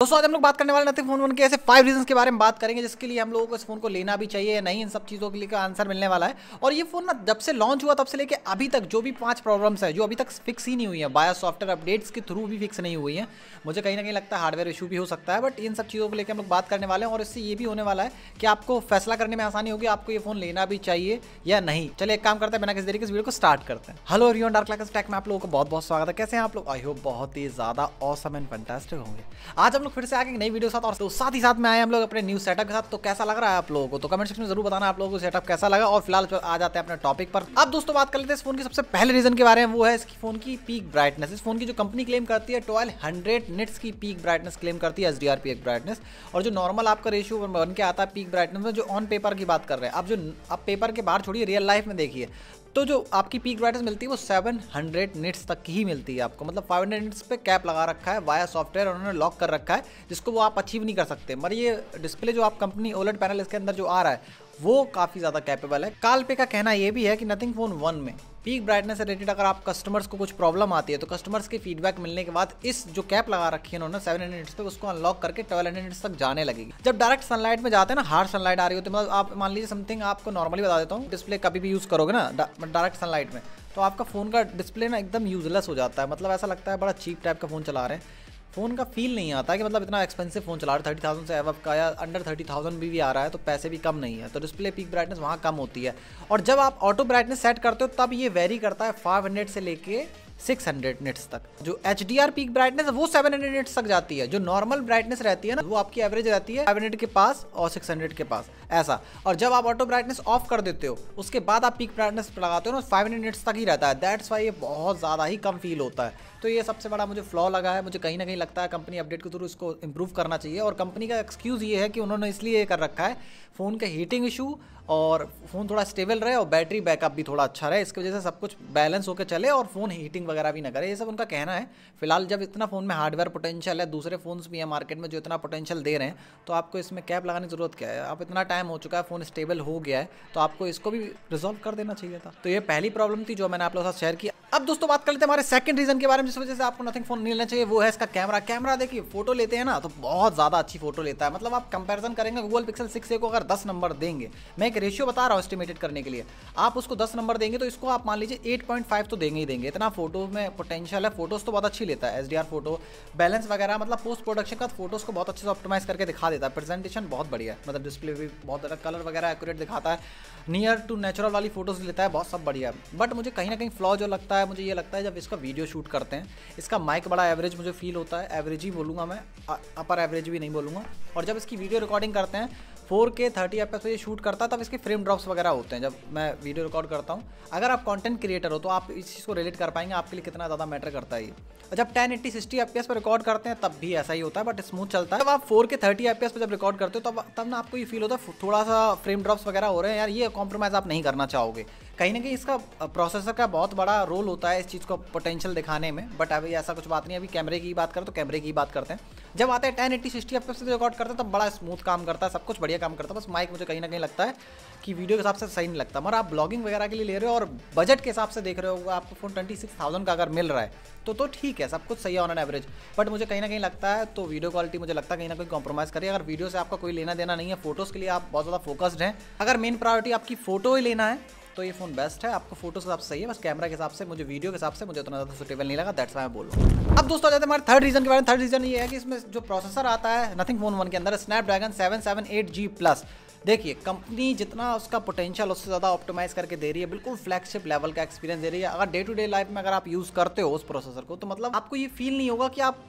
दोस्तों आज हम लोग बात करने वाले नथिंग फोन वन के ऐसे फाइव रीजंस के बारे में बात करेंगे जिसके लिए हम लोगों को इस फोन को लेना भी चाहिए या नहीं इन सब चीज़ों के लिए का आंसर मिलने वाला है और ये फोन ना जब से लॉन्च हुआ तब से लेके अभी तक जो भी पांच प्रॉब्लम्स है जो अभी तक फिक्स ही नहीं हुई है बाया सॉफ्टवेयर अपडेट्स के थ्रू भी फिक्स नहीं हुई है मुझे कहीं ना कहीं लगता है हार्डवेयर इशू भी हो सकता है बट इन सब चीज़ों को लेकर हम लोग बात करने वाले हैं और इससे ये भी होने वाला है कि आपको फैसला करने में आसानी होगी आपको ये फोन लेना भी चाहिए या नहीं चलिए एक काम करते हैं बिना किसी तरीके इस वीडियो को स्टार्ट करते हैं hello Rio dark like tech में आप लोगों का बहुत बहुत स्वागत है कैसे हैं आप लोग आई होप बहुत ही ज़्यादा ऑसम एंड फंटेस्टिक होंगे आज हम लोग फिर से आगे नई वीडियो साथ और तो साथ ही साथ में आए हम लोग अपने न्यू सेटअप के साथ तो कैसा लग रहा है आप लोगों को तो कमेंट सेक्शन में जरूर बताना आप लोगों को सेटअप कैसा लगा और फिलहाल आ जाते हैं अपने टॉपिक पर अब दोस्तों बात कर लेते हैं इस फोन की सबसे पहले रीजन के बारे में वो है इसकी फोन की पीक ब्राइटनेस इस फोन की जो कंपनी क्लेम करती है ट्वेल्व हंड्रेड निट्स की पीक ब्राइटनेस क्लेम करती है S D R P brightness और जो नॉर्मल आपका रेशियो बन के आता है पीक ब्राइटनेस में जो ऑन पेपर की बात कर रहे हैं अब जो आप पेपर के बाहर छोड़िए रियल लाइफ में देखिए तो जो आपकी पीक ब्राइटनेस मिलती है वो 700 निट्स तक ही मिलती है आपको मतलब 500 निट्स पर कैप लगा रखा है वाया सॉफ्टवेयर उन्होंने लॉक कर रखा है जिसको वो आप अचीव नहीं कर सकते मगर ये डिस्प्ले जो आप कंपनी ओलेट पैनल इसके अंदर जो आ रहा है वो काफ़ी ज़्यादा कैपेबल है कालपे का कहना ये भी है कि नथिंग फोन वन में पीक ब्राइटनेस रिलेटेड अगर आप कस्टमर्स को कुछ प्रॉब्लम आती है तो कस्टमर्स की फीडबैक मिलने के बाद इस जो कैप लगा रखी है उन्होंने सेवन हंड्रेड पे उसको अनलॉक करके ट्वेल्व हंड्रेड तक जाने लगेगी जब डायरेक्ट सनलाइट में जाते हैं ना हार्ड सनलाइट आ रही होती है मतलब आप मान लीजिए समथिंग आपको नॉर्मली बता देता हूँ डिस्प्ले कभी भी यूज़ करोगे ना डायरेक्ट सनलाइट में तो आपका फ़ोन का डिस्प्ले ना एकदम यूजलेस हो जाता है मतलब ऐसा लगता है बड़ा चीप टाइप का फ़ोन चला रहे हैं फ़ोन का फील नहीं आता कि मतलब इतना एक्सपेंसिव फ़ोन चला रहा है थर्टी थाउजेंड से एव का या अंडर थर्टी थाउजेंड भी, भी आ रहा है तो पैसे भी कम नहीं है तो डिस्प्ले पीक ब्राइटनेस वहाँ कम होती है और जब आप ऑटो ब्राइटनेस सेट करते हो तब ये वेरी करता है फाइव हंड्रेड से लेके 600 निट्स तक जो H D R peak brightness वो 700 निट्स तक जाती है जो नॉर्मल ब्राइटनेस रहती है ना वो आपकी एवरेज रहती है 500 के पास और 600 के पास ऐसा और जब आप ऑटो ब्राइटनेस ऑफ कर देते हो उसके बाद आप पीक ब्राइटनेस लगाते हो ना फाइव हंड्रेड निट्स तक ही रहता है दैट्स वाई ये बहुत ज़्यादा ही कम फील होता है तो ये सबसे बड़ा मुझे फ्लॉ लगा है मुझे कहीं ना कहीं लगता है कंपनी अपडेट के थ्रू इसको इंप्रूव करना चाहिए और कंपनी का एक्सक्यूज़ ये है कि उन्होंने इसलिए कर रखा है फ़ोन का हीटिंग इशू और फ़ोन थोड़ा स्टेबल रहे और बैटरी बैकअप भी थोड़ा अच्छा रहे इसकी वजह से सब कुछ बैलेंस होकर चले और फ़ोन हीटिंग वगैरह भी ना करे ये सब उनका कहना है फिलहाल जब इतना फ़ोन में हार्डवेयर पोटेंशियल है दूसरे फ़ोन्स भी हैं मार्केट में जो इतना पोटेंशियल दे रहे हैं तो आपको इसमें कैप लगाने की ज़रूरत क्या है अब इतना टाइम हो चुका है फ़ोन स्टेबल हो गया है तो आपको इसको भी रिजॉल्व कर देना चाहिए था तो ये पहली प्रॉब्लम थी जो मैंने आप लोगों के साथ शेयर की अब दोस्तों बात कर लेते हैं हमारे सेकंड रीजन के बारे में जिस वजह से आपको नथिंग फोन नहीं लेना चाहिए वो है इसका कैमरा कैमरा देखिए फोटो लेते हैं ना तो बहुत ज़्यादा अच्छी फोटो लेता है मतलब आप कंपैरिजन करेंगे गूगल पिक्सल सिक्स ए को अगर दस नंबर देंगे मैं एक रेशियो बता रहा हूँ एस्टिमेटेड करने के लिए आप उसको दस नंबर देंगे तो इसको आप मान लीजिए एट पॉइंट फाइव तो देंगे ही देंगे इतना फोटो में पोटेंशियल है फोटोज़ तो बहुत अच्छी लेता है S D R photo balance वगैरह मतलब पोस्ट प्रोडक्शन का फोटोज़ को बहुत अच्छे से ऑप्टोमाइज करके दिखा देता है प्रेजेंटेशन बहुत बढ़िया है मतलब डिस्प्ले भी बहुत ज़्यादा कलर वगैरह एक्यूरेट दिखाता है नियर टू नेचुरल वाली फोटोज़ लेता है बहुत सब बढ़िया बट मुझे कहीं ना कहीं फ्लॉ जो लगता है लगता है मुझे ये लगता है जब इसका वीडियो शूट करते हैं इसका माइक बड़ा एवरेज मुझे फील होता है एवरेज ही बोलूँगा मैं अपर एवरेज भी नहीं बोलूँगा और जब इसकी वीडियो रिकॉर्डिंग करते हैं फोर के थर्टी एफ पे शूट करता है तब इसके फ्रेम ड्रॉप्स वगैरह होते हैं जब मैं वीडियो रिकॉर्ड करता हूँ अगर आप कंटेंट क्रिएटर हो तो आप इस चीज़ को रिलेट कर पाएंगे आपके लिए कितना ज़्यादा मैटर करता है ये और जब टेन एट्टी सिक्सटी एफ पर रिकॉर्ड करते हैं तब भी ऐसा ही होता है बट स्मूथ चलता है जब आप फोर के थर्टी एफ पर जब रिकॉर्ड करते हो तब तब ना आपको ये फील होता है थोड़ा सा फ्रेम ड्रॉप्स वगैरह हो रहे हैं यार ये कॉम्प्रोमाइज़ आप नहीं करना चाहोगे कहीं ना कहीं इसका प्रोसेसर का बहुत बड़ा रोल होता है इस चीज़ को पोटेंशियल दिखाने में बट अभी ऐसा कुछ बात नहीं अभी कैमरे की बात करें तो कैमरे की बात करते हैं जब आता है टेन एट्टी सिक्सटी एफ से रिकॉर्ड करता है तब बड़ा स्मूथ काम करता है सब कुछ बढ़िया काम करता है बस माइक मुझे कहीं ना कहीं लगता है कि वीडियो के हिसाब से सही नहीं लगता मगर आप ब्लॉगिंग वगैरह के लिए ले रहे हो और बजट के हिसाब से देख रहे हो आपको फोन ट्वेंटी सिक्स थाउजेंड का अगर मिल रहा है तो तो ठीक है सब कुछ सही है ऑन एन एवरेज बट मुझे कहीं ना कहीं लगता है तो वीडियो क्वालिटी मुझे लगता है कहीं ना कहीं कॉम्प्रोमाइज़ करिए अगर वीडियो से आपका कोई लेना देना नहीं है फोटोज़ के लिए आप बहुत ज़्यादा फोकस्ड हैं अगर मेन प्रायोरिटी आपकी फ़ोटो ही लेना है तो ये फ़ोन बेस्ट है आपको फोटो के हिसाब से सही है बस कैमरा के हिसाब से मुझे वीडियो के हिसाब से मुझे उतना ज़्यादा सुटेबल नहीं लगा दैट्स मैं बोल रहा हूँ अब दोस्तों जाते हैं हमारे थर्ड रीजन के बारे में थर्ड रीजन ये है कि इसमें जो प्रोसेसर आता है नथिंग फोन वन के अंदर Snapdragon seven seven eight G plus देखिए कंपनी जितना उसका पोटेंशियल उससे ज़्यादा ऑप्टिमाइज करके दे रही है बिल्कुल फ्लैगशिप लेवल का एक्सपीरियंस दे रही है अगर डे टू डे लाइफ में अगर आप यूज़ करते हो उस प्रोसेसर को तो मतलब आपको ये फील नहीं होगा कि आप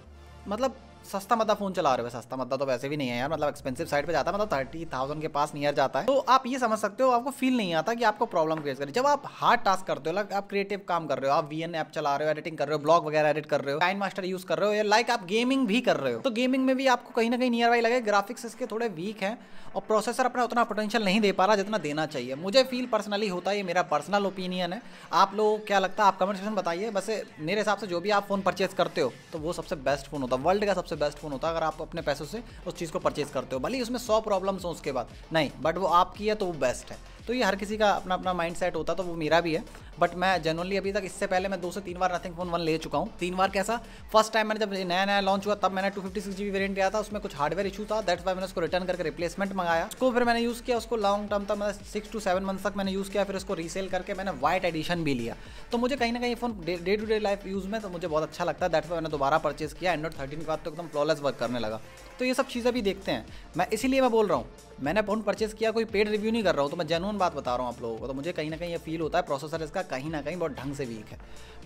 मतलब सस्ता मतलब फोन चला रहे हो सस्ता मतलब तो वैसे भी नहीं है यार मतलब एक्सपेंसिव साइड पे जाता है मतलब थर्टी थाउजेंड के पास नियर जाता है तो आप ये समझ सकते हो आपको फील नहीं आता कि आपको प्रॉब्लम फेस करें जब आप हार्ड टास्क करते हो लाइक आप क्रिएटिव काम कर रहे हो आप वी एन ऐप चला रहे हो एडिटिंग कर रहे हो ब्लॉग वगैरह एडिट कर रहे हो टाइम मास्टर यूज कर रहे हो या लाइक आप गेमिंग भी कर रहे हो तो गेमिंग में भी आपको कहीं ना कहीं नियर बाई लगे ग्राफिक्स इसके थोड़े वीक है और प्रोसेसर अपना उतना पोटेंशियल नहीं दे पा रहा जितना देना चाहिए मुझे फील पर्सनली होता है ये मेरा पर्सनल ओपिनियन है आप लोग क्या लगता है आप कमेंट सेक्शन बताइए बस मेरे हिसाब से जो भी आप फोन परचेज करते हो तो वो सबसे बेस्ट फोन होता है वर्ल्ड का सबसे बेस्ट फ़ोन होता है अगर आप अपने पैसों से उस चीज़ को परचेज़ करते हो भले उसमें सौ प्रॉब्लम्स हों उसके बाद नहीं बट वो आपकी है तो वो बेस्ट है तो ये हर किसी का अपना अपना माइंड सेट होता तो वो मेरा भी है बट मैं जनरली अभी तक इससे पहले मैं दो से तीन बार नथिंग फोन वन ले चुका हूँ तीन बार कैसा फर्स्ट टाइम मैंने जब नया नया लॉन्च हुआ तब मैंने two fifty six G variant लिया था उसमें कुछ हार्डवेयर इशू था दैट्स वाई मैंने उसको रिटर्न करके रिप्लेसमेंट मंगाया उसको फिर मैंने यूज़ किया उसको लॉन्ग टर्म तक मैंने सिक्स टू सेवन मंथ तक मैंने यूज़ किया फिर उसको रीसेल करके मैंने वाइट एडिशन भी लिया तो मुझे कहीं ना कहीं phone day to day life use में तो मुझे बहुत अच्छा लगता है दैट्स वाई मैंने दोबारा परचेज किया एंड्रॉइड थर्टीन के बाद तो एकदम फ्लॉलेस वर्क करने लगा तो ये सब चीज़ें भी देखते हैं मैं इसीलिए मैं बोल रहा हूँ मैंने फ़ोन परचेस किया कोई पेड रिव्यू नहीं कर रहा हूँ तो मैं जेनुअन बात बता रहा हूँ आप लोगों को तो मुझे कहीं ना कहीं ये फील होता है प्रोसेसर इसका कहीं ना कहीं बहुत ढंग से वीक है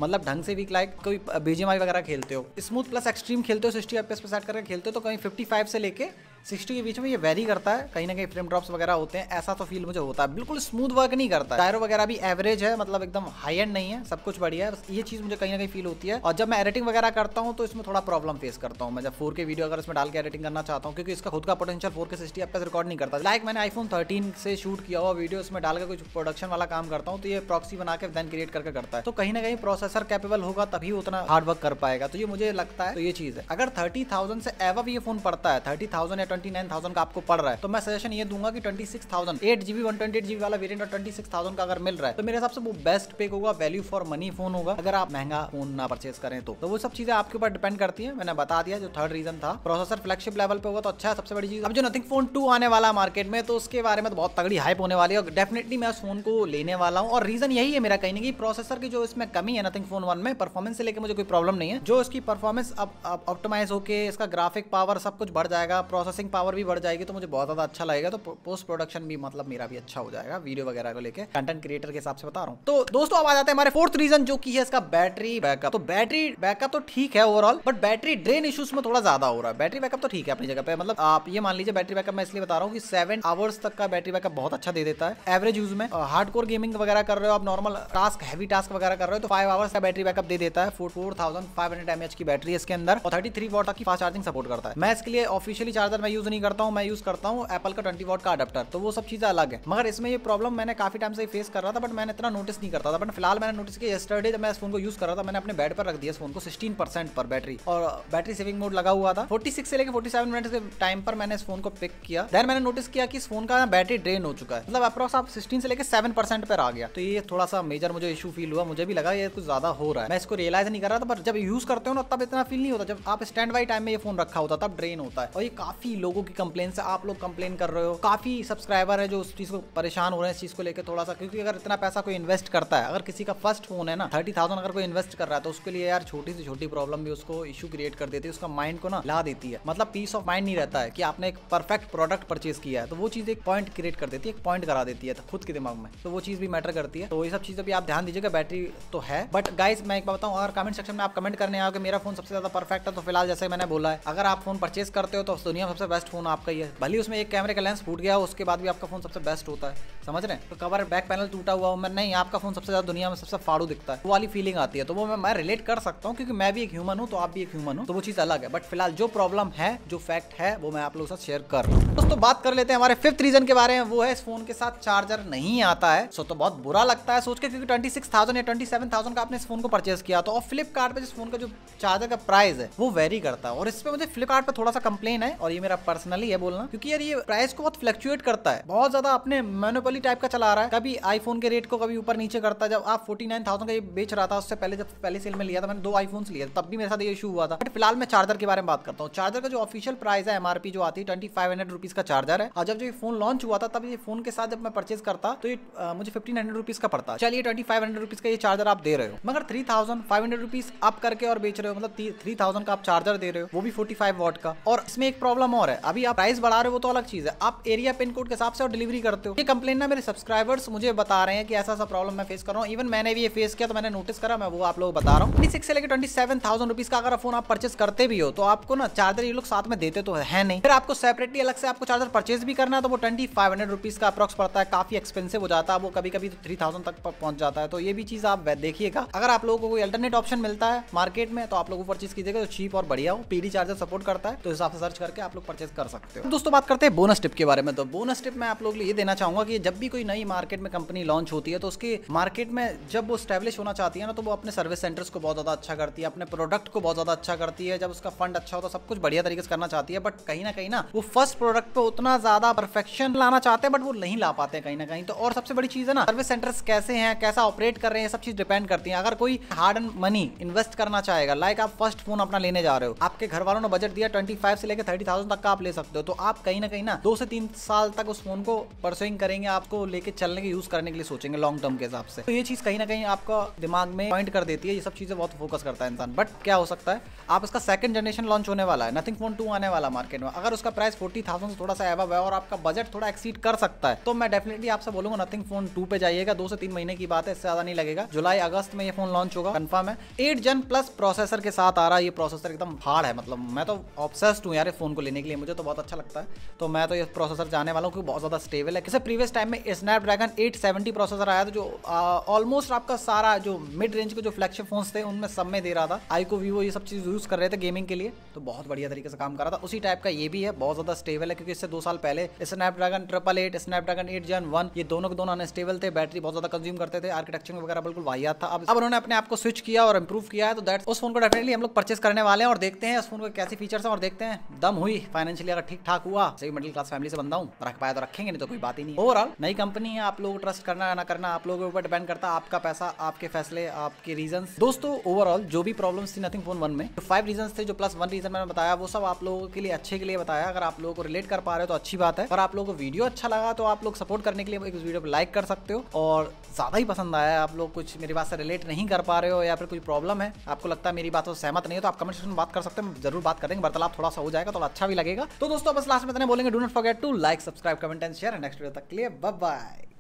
मतलब ढंग से वीक लाइक कोई बी वगैरह खेलते हो स्मूथ प्लस एक्सट्रीम खेलते हो सिक्सटी एफ पे सेट करके खेलते हो तो कहीं फिफ्टी से लेकर सिक्सटी के बीच में ये वेरी करता है कहीं ना कहीं फ्रेम ड्रॉप्स वगैरह होते हैं ऐसा तो फील मुझे होता है बिल्कुल स्मूथ वर्क नहीं करता टायर वगैरह भी एवरेज है मतलब एकदम हाई एंड नहीं है सब कुछ बढ़िया है ये चीज मुझे कहीं ना कहीं फील होती है और जब मैं एडिटिंग वगैरह करता हूँ तो इसमें थोड़ा प्रॉब्लम फेस करता हूँ मैं जब फोर के वीडियो अगर इसमें डाल के एडिटिंग करना चाहता हूँ क्योंकि इसका खुद का potential four K sixty F record नहीं करता लाइक मैंने आईफोन थर्टीन से शूट किया हुआ वीडियो इसमें डाल के कुछ प्रोडक्शन वाला काम करता हूँ तो ये प्रॉक्सी बना के देन क्रिएट करके करता है तो कहीं ना कहीं प्रोसेसर कैपेबल होगा तभी उतना हार्ड वर्क कर पाएगा तो ये मुझे लगता है तो ये चीज है अगर थर्टी थाउजेंड से एवं ये फोन पड़ता है thirty thousand twenty nine thousand का आपको पड़ रहा है तो मैं सजेशन ये दूंगा कि twenty six thousand eight GB one twenty eight GB वाला वेरियंट और ट्वेंटी सिक्स थाउजेंड का अगर मिल रहा है तो मेरे हिसाब से वो बेस्ट पे होगा वैल्यू फॉर मनी फोन होगा अगर आप महंगा फोन ना परचेज करें तो, तो वो सब चीजें आपके ऊपर डिपेंड करती है मैंने बता दिया जो थर्ड रीजन था प्रोसेसर फ्लैगशिप लेवल पे होगा तो अच्छा है सबसे बड़ी चीज अब जो नथिंग फोन टू आने वाला मार्केट में तो उसके बारे में तो बहुत तगड़ी हाइप होने वाली है और डेफिनेटली मैं उस फोन को लेने वाला हूँ और रीजन यही है मेरा कहीं ना प्रोसेसर की जो इसमें कमी है नथिंग फोन वन में परफॉर्मेंस से लेकर मुझे कोई प्रॉब्लम नहीं है जो इसकी परफॉर्मेंस अब ऑप्टोमाइज होकर इसका ग्राफिक पावर सब कुछ बढ़ जाएगा प्रोसेसिंग प्रोसेसिंग पावर भी बढ़ जाएगी तो मुझे बहुत ज़्यादा अच्छा लगेगा तो पोस्ट प्रोडक्शन भी मतलब मेरा भी अच्छा हो जाएगा वीडियो वगैरह को लेकर कंटेंट क्रिएटर के हिसाब से बता रहा हूँ तो दोस्तों अब आ जाते हैं हमारे फोर्थ रीजन जो की है इसका बैटरी बैकअप तो बैटरी बैकअप तो ठीक है overall but battery drain issues में थोड़ा ज्यादा हो रहा है बैटरी बैकअप तो ठीक है अपनी जगह पे मतलब आप ये मान लीजिए बैटरी बैकअप मैं इसलिए बता रहा हूँ कि सेवन आवर्स तक का बैटरी बैकअप बहुत अच्छा दे देता है एवरेज यूज में हार्ड कोर गेमिंग वगैरह कर रहे हो आप नॉर्मल टास्क हैवी टास्क वगैरह कर रहे हो तो फाइव आवर्स का बैटरी बैकअप दे देता है four thousand five hundred M H की बैटरी इसके अंदर और थर्टी थ्री वॉट की फास्ट चार्जिंग सपोर्ट करता है मैं इसके लिए ऑफिशियली चार्जर मैं मैं यूज़ नहीं करता हूँ मैं यूज़ करता हूँ एप्पल का ट्वेंटी वोट का अडप्टर तो वो सब चीज़ें अलग है मगर इसमें ये प्रॉब्लम मैंने काफ़ी टाइम से फेस कर रहा था बट मैंने इतना नोटिस नहीं करता था बट फिलहाल मैंने नोटिस किया यस्टरडे जब मैं इस फोन को यूज़ कर रहा था मैंने अपने बेड पर रख दिया इस फोन को सिक्सटीन पर बैटरी और बैटरी सेविंग मोड लगा हुआ था फोर्टी से लेकर फोर्टी मिनट के टाइम पर मैंने इस फोन को पिक किया देन मैंने नोटिस किया कि इस फोन का बैटरी ड्रेन हो चुका है मतलब अप्रॉक्स आप सिक्सटीन से लेकर सेवन परसेंट पर आ गया तो ये थोड़ा सा मेजर मुझे इशू फील हुआ मुझे भी लगा ये कुछ ज्यादा हो रहा है मैं इसको रियलाइज नहीं कर रहा था पर जब यूज करते हो ना तब इतना फील नहीं होता जब आप स्टैंड बाई टाइम में ये फोन रखा होता तब ड्रेन होता है और ये काफी लोगों की कंप्लेन से आप लोग कंप्लेन कर रहे हो काफी सब्सक्राइबर है जो उस चीज को परेशान हो रहे हैं इस चीज को लेकर थोड़ा सा क्योंकि अगर इतना पैसा कोई इन्वेस्ट करता है अगर किसी का फर्स्ट फोन है ना थर्टी थाउजेंड अगर कोई इन्वेस्ट कर रहा है तो उसके लिए यार छोटी से छोटी प्रॉब्लम भी उसको इशू क्रिएट कर देती है उसका माइंड को ना ला देती है मतलब पीस ऑफ माइंड नहीं रहता है कि आपने एक परफेक्ट प्रोडक्ट परचेज किया है तो वो चीज एक पॉइंट क्रिएट कर देती है एक पॉइंट करा देती है खुद के दिमाग में तो वो चीज भी मैटर करती है तो ये सब चीजें भी आप ध्यान दीजिएगा बैटरी तो है बट गाइस मैं एक बार बताऊँ और कमेंट सेक्शन में आप कमेंट करने आओगे मेरा फोन सबसे ज्यादा परफेक्ट है तो फिलहाल जैसे मैंने बोला है अगर आप फोन परचेज करते हो तो दुनिया में सबसे बेस्ट फ़ोन आपका ये भले उसमें एक कैमरे का लेंस फूट गया हो उसके बाद भी आपका फ़ोन सबसे बेस्ट होता है समझ रहे हैं तो कवर बैक पैनल टूटा हुआ हो मैं नहीं आपका फ़ोन सबसे ज़्यादा दुनिया में सबसे फाड़ू दिखता है वो वाली फीलिंग आती है तो वो मैं, मैं रिलेट कर सकता हूँ क्योंकि मैं भी एक ह्यूमन हूँ तो आप भी एक ह्यूमन हो तो वो चीज़ अलग है बट फिलहाल जो प्रॉब्लम है जो फैक्ट है वो मैं आप लोगों से शेयर कर रहा हूँ दोस्तों बात कर लेते हैं हमारे फिफ्थ रीजन के बारे में वो है इस फोन के साथ चार्जर नहीं आता है सो तो बहुत बुरा लगता है सोच के क्योंकि ट्वेंटी या ट्वेंटी का आपने इस फोन को परचेज किया तो और फ्लिपकार्ट पे जिस फोन का जो चार्जर का प्राइस है वो वेरी करता है और इस पर मुझे फ्लिपकार्ट पर थोड़ा सा कंप्लेन है और ये मेरा पर्सनली ये बोलना क्योंकि यार ये प्राइस को बहुत फ्लक्चुएट करता है बहुत ज्यादा अपने मेनोपोली टाइप का चला रहा है कभी आईफोन के रेट को कभी ऊपर नीचे करता है जब आप फोर्टी नाइन थाउजेंड का ये बेच रहा था उससे पहले जब पहले सेल में लिया था मैंने दो आईफोन लिया था तब भी मेरे साथ ये इशू हुआ था बट फिलहाल मैं चार्जर के बारे में बात करता हूँ चार्जर का जो ऑफिशियल प्राइस है एमआरपी जो आती है ट्वेंटी फाइव हंड्रेड रुपीज का चार्जर है और जब जो ये फोन लॉन्च हुआ था तब ये फोन के साथ जब मैं परचेज करता तो ये मुझे फिफ्टीन हंड्रेड रुपीज का पड़ता चलिए ट्वेंटी फाइव हंड्रेड रुपीज का ये चार्जर आप दे रहे हो मगर three thousand five hundred rupees आप करके और बेच रहे हो मतलब थ्री थाउजेंड का आप चार्जर दे रहे हो वो भी फोर्टी फाइव वॉट का और इसमें एक प्रॉब्लम और है अभी आप प्राइस बढ़ा रहे हो तो अलग चीज है आप एरिया पिन कोड के हिसाब से और डिलीवरी करते हो ये कंप्लेन ना मेरे सब्सक्राइबर्स मुझे बता रहे हैं कि ऐसा ऐसा प्रॉब्लम मैं फेस कर रहा हूँ इवन मैंने भी ये फेस किया तो मैंने नोटिस करा मैं वो आप लोग बता रहा हूँ ट्वेंटी सिक्स से लेकर ट्वेंटी सेवन थाउजेंड रुपीज का अगर फोन आप परचेस करते भी हो तो आपको ना चार्जर ये लोग साथ में देते तो है नहीं फिर आपको सेपरेटली अलग से आपको चार्जर परचेज भी करना है तो वो ट्वेंटी फाइव हंड्रेड रुपीज का अप्रॉक्स पड़ता है काफी एक्सपेंसिव हो जाता है वो कभी कभी थ्री थाउजेंड तक पहुंच जाता है तो ये भी चीज आप देखिएगा अगर आप लोगों को कोई अल्टरनेट ऑप्शन मिलता है मार्केट में तो आप लोग परचेस कीजिएगा तो चीप और बढ़िया हो पीडी चार्जर सपोर्ट करता है तो हिसाब से सर्च करके आप लोग परचेज कर सकते हो तो दोस्तों बात करते हैं बोनस टिप के बारे में तो बोनस टिप मैं आप लोग ये देना चाहूंगा कि जब भी कोई नई मार्केट में कंपनी लॉन्च होती है तो उसकी मार्केट में जब वो स्टैब्लिश होना चाहती है ना तो वो अपने सर्विस सेंटर्स को बहुत ज़्यादा अच्छा करती है अपने प्रोडक्ट को बहुत ज़्यादा अच्छा करती है जब उसका फंड अच्छा होता तो है सब कुछ बढ़िया तरीके से करना चाहती है बट कहीं ना कहीं ना वो फर्स्ट प्रोडक्ट पर उतना ज़्यादा परफेक्शन लाना चाहते हैं बट वो नहीं ला पाते कहीं ना कहीं तो और सबसे बड़ी चीज़ है ना सर्विस सेंटर्स कैसे हैं कैसा ऑपरेट कर रहे हैं सब चीज़ डिपेंड करती है अगर कोई हार्ड एंड मनी इन्वेस्ट करना चाहेगा लाइक आप फर्स्ट फोन अपना लेने जा रहे हो आपके घर वालों ने बजट दिया ट्वेंटी से लेकर थर्टी तक तक आप ले सकते हो तो आप कहीं ना कहीं ना दो से तीन साल तक उस फोन को परसुइंग करेंगे आपको लेके चलने के यूज करने के लिए सोचेंगे लॉन्ग टर्म के हिसाब से तो ये चीज कहीं ना कहीं आपका दिमाग में पॉइंट कर देती है ये सब चीजें बहुत फोकस करता है इंसान बट क्या हो सकता है आप इसका सेकंड जनरेशन लॉन्च होने वाला है नथिंग फोन टू आने वाला मार्केट में अगर उसका प्राइस फोर्टी थाउजेंड से थोड़ा सा एबव है और आपका बजट थोड़ा एक्सीड कर सकता है तो मैं डेफिनेटली आपसे बोलूंगा नथिंग फोन टू पे जाइएगा दो से तीन महीने की बात है इससे ज्यादा नहीं लगेगा जुलाई अगस्त में ये फोन लॉन्च होगा कंफर्म है एट जन प्लस प्रोसेसर के साथ आ रहा है ये प्रोसेसर एकदम हार्ड है मतलब मैं तो ऑब्सेस्ड हूँ यार फोन को लेने के लिए मुझे तो बहुत अच्छा लगता है तो मैं तो ये प्रोसेसर जाने वाला हूँ क्योंकि बहुत ज़्यादा स्टेबल है किसे प्रीवियस टाइम में स्नैपड्रैगन 870 प्रोसेसर आया था जो ऑलमोस्ट आपका सारा जो मिड रेंज के जो फ्लैगशिप फोन्स थे उनमें सब में दे रहा था आईको वीवो ये सब चीज़ यूज़ कर रहे थे गेमिंग के लिए तो बहुत बढ़िया तरीके से काम कर रहा था उसी टाइप का ये भी है बहुत ज़्यादा स्टेबल है क्योंकि इससे दो साल पहले Snapdragon triple eight Snapdragon eight gen one ये दोनों के दोनों अनस्टेबल थे बैटरी बहुत ज़्यादा कंज्यूम करते थे आर्किटेक्चर वगैरह बिल्कुल वाहियात था अब अब उन्होंने अपने आप को स्विच किया और इंप्रूव किया है तो दैट उस फोन को डेफिनेटली हम लोग परचेस करने वाले हैं और देखते हैं उस फोन के कैसे फीचर्स हैं और देखते हैं दम हुई फाइनेंशियली अगर ठीक ठाक हुआ सही मिडिल क्लास फैमिली से बंदा हूँ रख पाया तो रखेंगे नहीं तो कोई बात ही नहीं ओवरऑल नई कंपनी है आप लोग ट्रस्ट करना ना करना आप लोगों के ऊपर डिपेंड करता आपका पैसा आपके फैसले आपके रीजन दोस्तों ओवरऑल जो भी प्रॉब्लम थी नथिंग फोन वन में जो फाइव रीजन थे जो प्लस वन रीजन मैंने बताया वो सब आप लोगों के लिए अच्छे के लिए बताया अगर आप लोगों को रिलेट कर पा रहे हो तो अच्छी बात है और आप लोगों को वीडियो अच्छा लगा तो आप लोग सपोर्ट करने के लिए इस वीडियो को लाइक कर सकते हो और ज्यादा ही पसंद आया आप लोग कुछ मेरी बात से रिलेट नहीं कर पा रहे हो या फिर कुछ प्रॉब्लम है आपको लगता है मेरी बात सहमत नहीं हो तो आप कमेंट सेक्शन में बात कर सकते हैं जरूर बात करेंगे वार्तालाप थोड़ा सा हो जाएगा थोड़ा तो अच्छा भी लगेगा लगेगा तो दोस्तों बस लास्ट में इतने बोलेंगे do not forget to like subscribe comment and share next video तक के लिए बाय